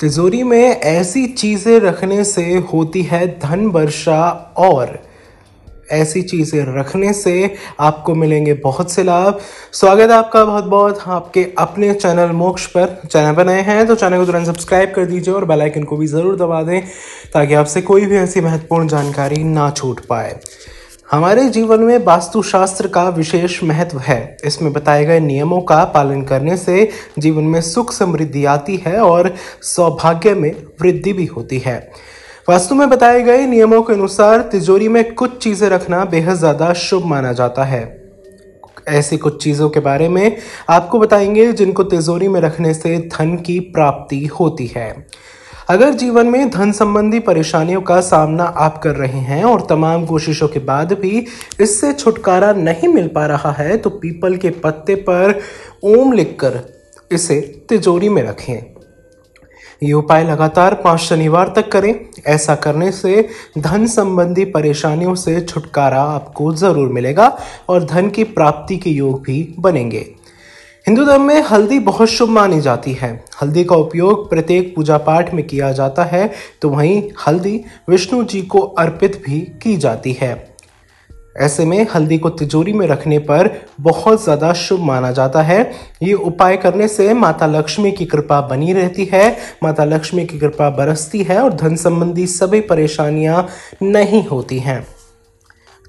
तिजोरी में ऐसी चीज़ें रखने से होती है धन वर्षा और ऐसी चीज़ें रखने से आपको मिलेंगे बहुत से लाभ स्वागत है आपका बहुत बहुत आपके अपने चैनल मोक्ष पर चैनल पर नए हैं तो चैनल को तुरंत सब्सक्राइब कर दीजिए और बेल आइकन को भी ज़रूर दबा दें ताकि आपसे कोई भी ऐसी महत्वपूर्ण जानकारी ना छूट पाए हमारे जीवन में वास्तुशास्त्र का विशेष महत्व है इसमें बताए गए नियमों का पालन करने से जीवन में सुख समृद्धि आती है और सौभाग्य में वृद्धि भी होती है वास्तु में बताए गए नियमों के अनुसार तिजोरी में कुछ चीज़ें रखना बेहद ज़्यादा शुभ माना जाता है ऐसी कुछ चीज़ों के बारे में आपको बताएंगे जिनको तिजोरी में रखने से धन की प्राप्ति होती है अगर जीवन में धन संबंधी परेशानियों का सामना आप कर रहे हैं और तमाम कोशिशों के बाद भी इससे छुटकारा नहीं मिल पा रहा है तो पीपल के पत्ते पर ओम लिखकर इसे तिजोरी में रखें ये उपाय लगातार पाँच शनिवार तक करें ऐसा करने से धन संबंधी परेशानियों से छुटकारा आपको ज़रूर मिलेगा और धन की प्राप्ति के योग भी बनेंगे हिंदू धर्म में हल्दी बहुत शुभ मानी जाती है हल्दी का उपयोग प्रत्येक पूजा पाठ में किया जाता है तो वहीं हल्दी विष्णु जी को अर्पित भी की जाती है ऐसे में हल्दी को तिजोरी में रखने पर बहुत ज़्यादा शुभ माना जाता है ये उपाय करने से माता लक्ष्मी की कृपा बनी रहती है माता लक्ष्मी की कृपा बरसती है और धन संबंधी सभी परेशानियाँ नहीं होती हैं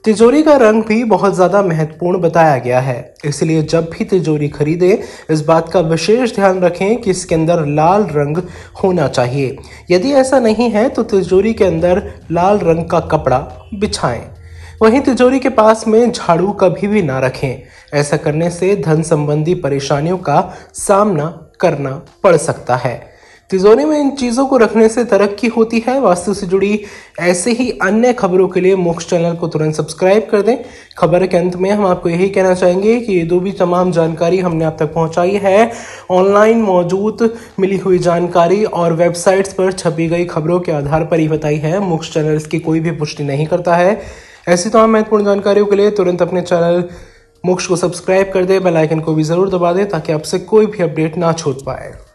तिजोरी का रंग भी बहुत ज़्यादा महत्वपूर्ण बताया गया है इसलिए जब भी तिजोरी खरीदें इस बात का विशेष ध्यान रखें कि इसके अंदर लाल रंग होना चाहिए यदि ऐसा नहीं है तो तिजोरी के अंदर लाल रंग का कपड़ा बिछाएं वहीं तिजोरी के पास में झाड़ू कभी भी ना रखें ऐसा करने से धन संबंधी परेशानियों का सामना करना पड़ सकता है तिजोरी में इन चीज़ों को रखने से तरक्की होती है वास्तु से जुड़ी ऐसे ही अन्य खबरों के लिए मोक्ष चैनल को तुरंत सब्सक्राइब कर दें खबर के अंत में हम आपको यही कहना चाहेंगे कि ये दो भी तमाम जानकारी हमने आप तक पहुंचाई है ऑनलाइन मौजूद मिली हुई जानकारी और वेबसाइट्स पर छपी गई खबरों के आधार पर ही बताई है मोक्ष चैनल इसकी कोई भी पुष्टि नहीं करता है ऐसी तमाम महत्वपूर्ण जानकारियों के लिए तुरंत अपने चैनल मोक्ष को सब्सक्राइब कर दें बेलाइकन आइकन को भी ज़रूर दबा दें ताकि आपसे कोई भी अपडेट ना छूट पाए